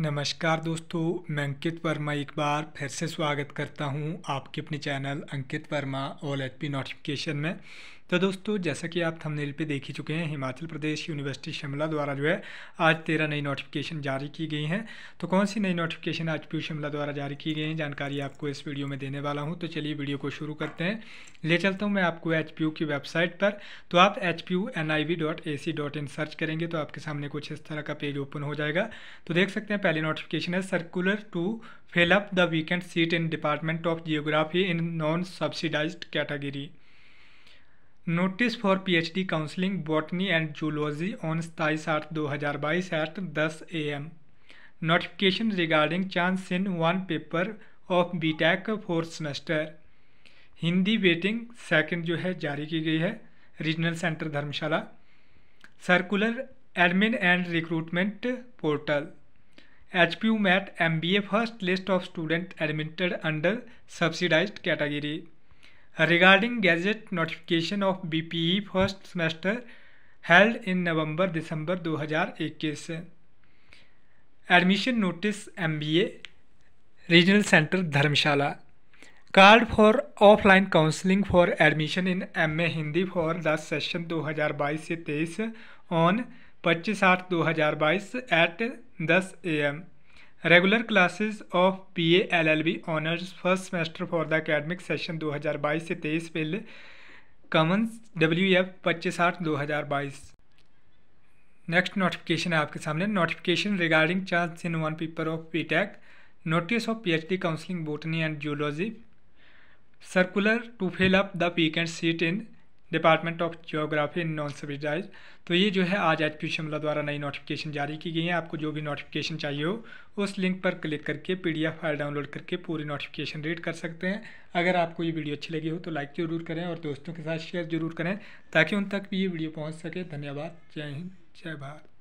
नमस्कार दोस्तों मैं अंकित वर्मा एक बार फिर से स्वागत करता हूं आपके अपने channel Ankit Verma all H P notification में तो दोस्तों जैसा कि आप थंबनेल पे देख ही चुके हैं हिमाचल प्रदेश यूनिवर्सिटी शिमला द्वारा जो है आज तेरह नई नोटिफिकेशन जारी की गई हैं तो कौन सी नई नोटिफिकेशन आज पी शिमला द्वारा जारी की गई हैं जानकारी आपको इस वीडियो में देने वाला हूँ तो चलिए वीडियो को शुरू करते हैं ले चलता हूँ मैं आपको एच की वेबसाइट पर तो आप एच सर्च करेंगे तो आपके सामने कुछ इस तरह का पेज ओपन हो जाएगा तो देख सकते हैं पहली नोटिफिकेशन है circular to fill up the vacant seat in department of geography in non subsidise category notice for PhD counselling botany and zoology on सताईस आठ दो हज़ार बाईस एट दस A M notification regarding chance in one paper of B tech four semester Hindi waiting second जो है जारी की गई है regional centre Dharamshala circular admin and recruitment portal H P U मैट M B A first list of student admitted under subsidise category regarding gazette notification of B P E first semester held in November December 2021 हज़ार admission notice M B A regional centre Dharamshala card for offline counselling for admission in M A Hindi for the session 2022 हज़ार से तेईस on पच्चीस आठ दो हजार बाईस at दस A M regular classes of P A L L B honours first semester for the academic session 2022 से तेईस विल कॉमन्स डब्ल्यू एफ पच्चीस आठ दो हज़ार बाईस नेक्स्ट नोटिफिकेशन है आपके सामने notification regarding chance in one paper of B tech notice of P H D counselling botany and zoology circular to fill up the P seat in department of geography in non subsidise तो ये जो है आज H P Shimla द्वारा नई notification जारी की गई है आपको जो भी नोटिफिकेशन चाहिए हो उस लिंक पर क्लिक करके पीडीएफ फाइल डाउनलोड करके पूरी नोटिफिकेशन रीड कर सकते हैं अगर आपको ये वीडियो अच्छी लगी हो तो लाइक ज़रूर करें और दोस्तों के साथ शेयर जरूर करें ताकि उन तक भी ये वीडियो पहुँच सके धन्यवाद जय हिंद जय भारत